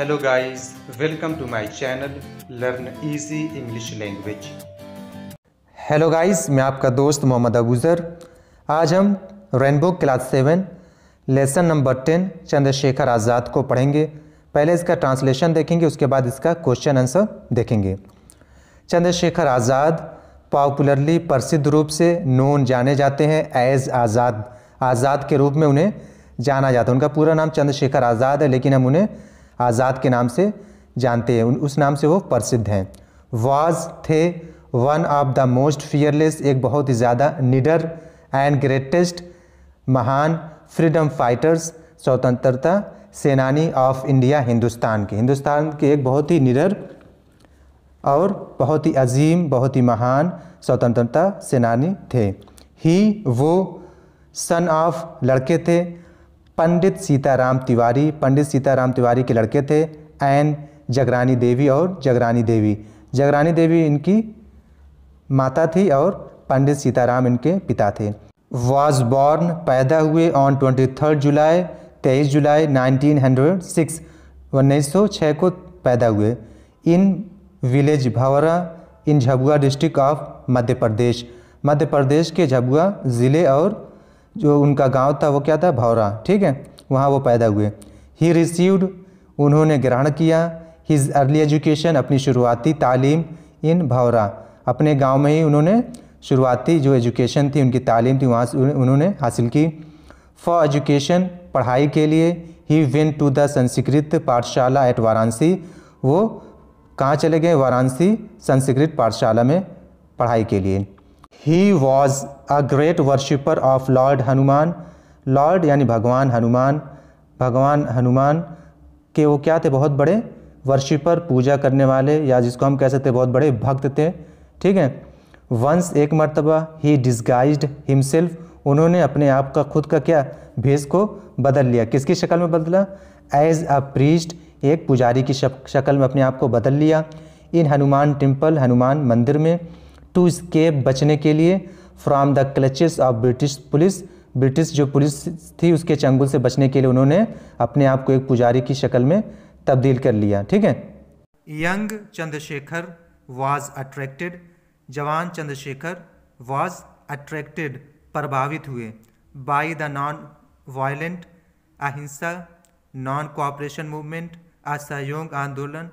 hello guys welcome to my channel learn easy English language hello guys मैं आपका दोस्त मोहम्मद अबूज़र आज हम rainbow class seven lesson number ten Chandrashekhar Azad को पढ़ेंगे पहले इसका ट्रांसलेशन देखेंगे उसके बाद इसका क्वेश्चन आंसर देखेंगे चंद्रशेखर आज़ाद पॉपुलरली प्रसिद्ध रूप से नोन जाने जाते हैं एज आज़ाद आज़ाद के रूप में उन्हें जाना जाता है उनका पूरा नाम चंद्रशेखर आज़ाद है लेकिन हम उन्हें आज़ाद के नाम से जानते हैं उस नाम से वो प्रसिद्ध हैं वाज थे one of the most fearless एक बहुत ही ज़्यादा निडर एंड ग्रेटेस्ट महान फ्रीडम फाइटर्स स्वतंत्रता सेनानी ऑफ इंडिया हिंदुस्तान के हिंदुस्तान के एक बहुत ही निडर और बहुत ही अजीम बहुत ही महान स्वतंत्रता सेनानी थे ही वो सन ऑफ लड़के थे पंडित सीताराम तिवारी पंडित सीताराम तिवारी के लड़के थे एन जगरानी देवी और जगरानी देवी जगरानी देवी इनकी माता थी और पंडित सीताराम इनके पिता थे वॉज बॉर्न पैदा हुए ऑन ट्वेंटी थर्ड जुलाई तेईस जुलाई नाइनटीन हंड्रेड सिक्स उन्नीस सौ छः को पैदा हुए इन विलेज भवरा इन झबुआ डिस्ट्रिक्ट ऑफ मध्य प्रदेश मध्य प्रदेश के झबुआ ज़िले और जो उनका गांव था वो क्या था भौरा ठीक है वहाँ वो पैदा हुए ही रिसीव्ड उन्होंने ग्रहण किया हिज अर्ली एजुकेशन अपनी शुरुआती तालीम इन भौरा अपने गांव में ही उन्होंने शुरुआती जो एजुकेशन थी उनकी तालीम थी वहाँ से उन्होंने हासिल की फॉर एजुकेशन पढ़ाई के लिए ही वेन टू द संस्कृत पाठशाला एट वाराणसी वो कहाँ चले गए वाराणसी संस्कृत पाठशाला में पढ़ाई के लिए ही was a great worshipper of lord Hanuman lord यानी भगवान हनुमान भगवान हनुमान के वो क्या थे बहुत बड़े वर्शिपर पूजा करने वाले या जिसको हम कह सकते हैं बहुत बड़े भक्त थे ठीक है वंस एक मरतबा ही डिस्गाइज हिमसेल्फ उन्होंने अपने आप का खुद का क्या भेष को बदल लिया किसकी शक्ल में बदला एज अ प्रीस्ट एक पुजारी की शक्ल में अपने आप को बदल लिया इन हनुमान टेम्पल हनुमान मंदिर में टू स्केप बचने के लिए from the clutches of British police British जो पुलिस थी उसके चंगुल से बचने के लिए उन्होंने अपने आप को एक पुजारी की शक्ल में तब्दील कर लिया ठीक है यंग चंद्रशेखर वाज अट्रैक्टेड जवान चंद्रशेखर वाज अट्रैक्टेड प्रभावित हुए बाई द नॉन वायलेंट अहिंसा नॉन कोऑपरेशन मूवमेंट असहयोग आंदोलन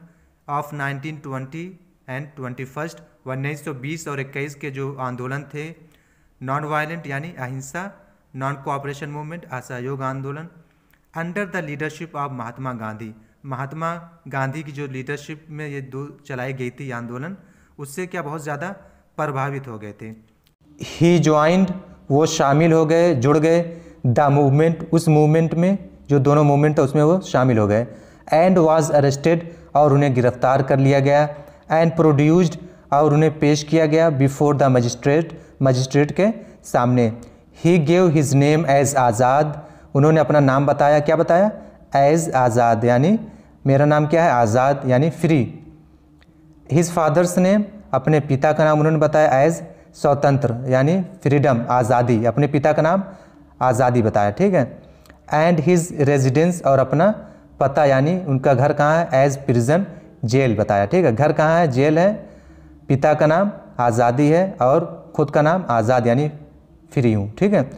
ऑफ 1920 एंड 21 उन्नीस और इक्कीस के जो आंदोलन थे नॉन वायलेंट यानी अहिंसा नॉन कोऑपरेशन मूवमेंट असहयोग आंदोलन under the leadership of Mahatma Gandhi Mahatma Gandhi की जो लीडरशिप में ये दो चलाई गई थी आंदोलन उससे क्या बहुत ज़्यादा प्रभावित हो गए थे ही ज्वाइंड वो शामिल हो गए जुड़ गए द मूवमेंट उस मूवमेंट में जो दोनों मूवमेंट था उसमें वो शामिल हो गए एंड वॉज अरेस्टेड और उन्हें गिरफ्तार कर लिया गया एंड प्रोड्यूस्ड और उन्हें पेश किया गया बिफोर द मजिस्ट्रेट मजिस्ट्रेट के सामने ही gave his name as Azad उन्होंने अपना नाम बताया क्या बताया एज आज़ाद यानी मेरा नाम क्या है आज़ाद यानी फ्री हिज फादर्स ने अपने पिता का नाम उन्होंने बताया एज स्वतंत्र यानी फ्रीडम आज़ादी अपने पिता का नाम आज़ादी बताया ठीक है एंड हिज रेजिडेंस और अपना पता यानी उनका घर कहाँ है एज प्रिजन जेल बताया ठीक है घर कहाँ है जेल है पिता का नाम आज़ादी है और खुद का नाम आज़ाद यानी फ्री हूँ ठीक है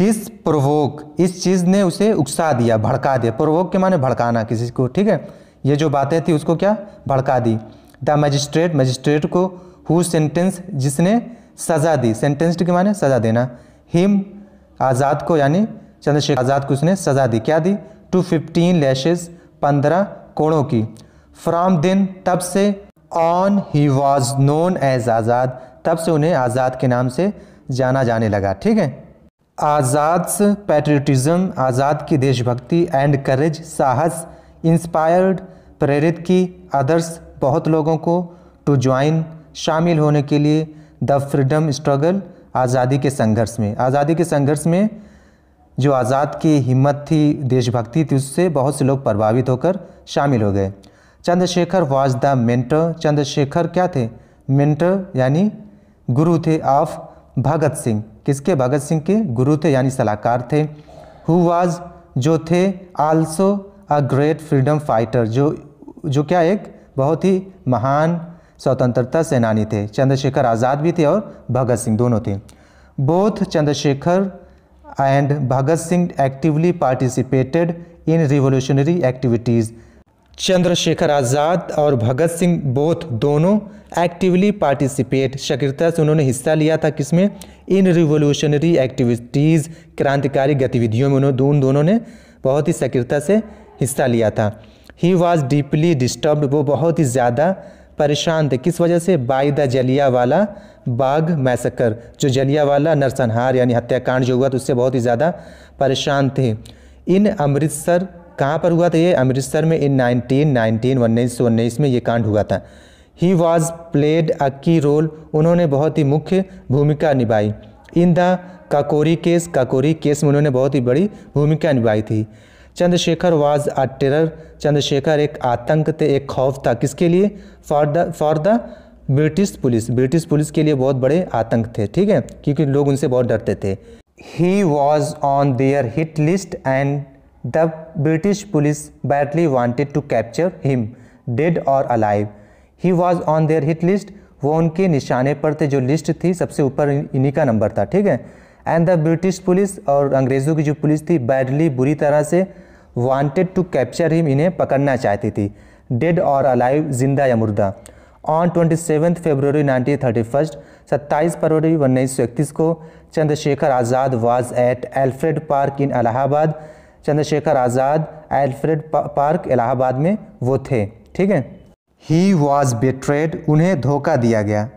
दिस प्रवोक इस चीज़ ने उसे उकसा दिया भड़का दिया प्रवोक के माने भड़काना किसी को ठीक है ये जो बातें थी उसको क्या भड़का दी द मजिस्ट्रेट मजिस्ट्रेट को हु सेंटेंस जिसने सज़ा दी सेंटेंस्ड के माने सज़ा देना हिम आज़ाद को यानी चंद्रशेखर आज़ाद को उसने सज़ा दी क्या दी टू फिफ्टीन लैशेज पंद्रह कोड़ों की फ्राम दिन तब से on he was known as Azad तब से उन्हें आज़ाद के नाम से जाना जाने लगा ठीक है आज़ाद पैट्रियटिज़म आज़ाद की देशभक्ति एंड करेज साहस इंस्पायर्ड प्रेरित की अदर्स बहुत लोगों को टू ज्वाइन शामिल होने के लिए द फ्रीडम स्ट्रगल आज़ादी के संघर्ष में आज़ादी के संघर्ष में जो आज़ाद की हिम्मत थी देशभक्ति थी उससे बहुत से लोग प्रभावित होकर शामिल हो गए Chandrashekhar was the mentor Chandrashekhar क्या थे मेंटर यानी गुरु थे ऑफ भगत सिंह किसके भगत सिंह के गुरु थे यानी सलाहकार थे हु वॉज जो थे also a great freedom fighter जो जो क्या एक बहुत ही महान स्वतंत्रता सेनानी थे चंद्रशेखर आज़ाद भी थे और भगत सिंह दोनों थे both Chandrashekhar and Bhagat Singh actively participated in revolutionary activities Chandrashekhar Azad और भगत सिंह बोथ दोनों एक्टिवली पार्टिसिपेट सक्रियता से उन्होंने हिस्सा लिया था किसमें इन रिवोल्यूशनरी एक्टिविटीज़ क्रांतिकारी गतिविधियों में उन्होंने उन दोनों ने बहुत ही सक्रियता से हिस्सा लिया था ही वॉज डीपली डिस्टर्ब वो बहुत ही ज़्यादा परेशान थे किस वजह से बाई द जलिया वाला बाघ मैसकर जो जलिया वाला नरसंहार यानी हत्याकांड जो हुआ तो उससे बहुत ही ज़्यादा परेशान थे इन अमृतसर कहाँ पर हुआ था ये अमृतसर में इन नाइनटीन नाइनटीन उन्नीस सौ उन्नीस में ये कांड हुआ था ही वॉज प्लेड अ की रोल उन्होंने बहुत ही मुख्य भूमिका निभाई in the Kakori case Kakori case में उन्होंने बहुत ही बड़ी भूमिका निभाई थी Chandrashekhar was a terror Chandrashekhar एक आतंक थे एक खौफ था किसके लिए for the for the British police British police के लिए बहुत बड़े आतंक थे ठीक है क्योंकि लोग उनसे बहुत डरते थे he was on their hit list and the British police badly wanted to capture him dead और alive he was on their hit list वो उनके निशाने पर थे जो लिस्ट थी सबसे ऊपर इन्हीं का नंबर था ठीक है एंड द ब्रिटिश पुलिस और अंग्रेज़ों की जो पुलिस थी बैडली बुरी तरह से वॉन्टेड टू कैप्चर हिम इन्हें पकड़ना चाहती थी डेड और अलाइव जिंदा या मुर्दा on twenty seven February nineteen thirty first सत्ताईस फरवरी उन्नीस सौ इकतीस को Chandrashekhar Azad was at Alfred Park in Allahabad Chandrashekhar Azad Alfred Park Allahabad में वो थे ठीक है ही वॉज बेट्रेड उन्हें धोखा दिया गया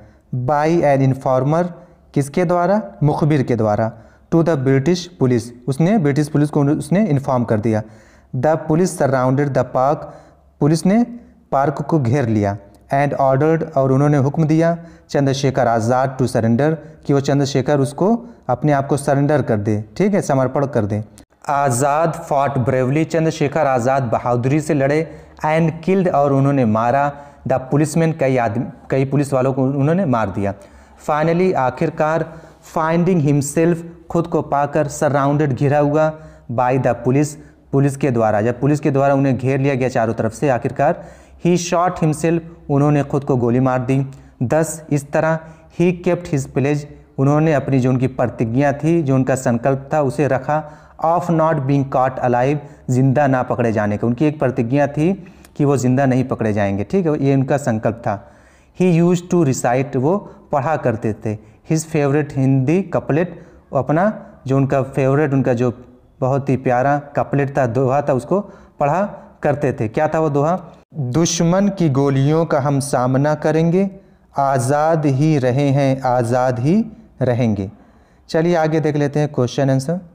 बाई एन इन्फॉर्मर किसके द्वारा मुखबिर के द्वारा टू द ब्रिटिश पुलिस उसने ब्रिटिश पुलिस को उसने इन्फॉर्म कर दिया the police surrounded the park police ने पार्क को घेर लिया एंड ऑर्डर्ड और उन्होंने हुक्म दिया चंद्रशेखर आज़ाद टू सरेंडर कि वो चंद्रशेखर उसको अपने आप को सरेंडर कर दे ठीक है समर्पण कर दे आज़ाद फॉट ब्रेवली चंद्रशेखर आज़ाद बहादुरी से लड़े एंड किल्ड और उन्होंने मारा द पुलिसमैन कई आदमी कई पुलिस वालों को उन्होंने मार दिया फाइनली आखिरकार फाइंडिंग हिमसेल्फ खुद को पाकर सराउंडेड घिरा हुआ बाय द पुलिस पुलिस के द्वारा जब पुलिस के द्वारा उन्हें घेर लिया गया चारों तरफ से आखिरकार ही शॉट हिमसेल्फ उन्होंने खुद को गोली मार दी दस इस तरह ही केप्ट हिज प्लेज उन्होंने अपनी जो उनकी प्रतिज्ञा थी जो उनका संकल्प था उसे रखा of not being caught alive जिंदा ना पकड़े जाने का उनकी एक प्रतिज्ञा थी कि वो जिंदा नहीं पकड़े जाएंगे ठीक है ये उनका संकल्प था ही यूज टू रिसाइट वो पढ़ा करते थे हिज फेवरेट हिंदी कपलेट अपना जो उनका फेवरेट उनका जो बहुत ही प्यारा कपलेट था दोहा था उसको पढ़ा करते थे क्या था वो दोहा दुश्मन की गोलियों का हम सामना करेंगे आज़ाद ही रहे हैं आज़ाद ही रहेंगे चलिए आगे देख लेते हैं क्वेश्चन आंसर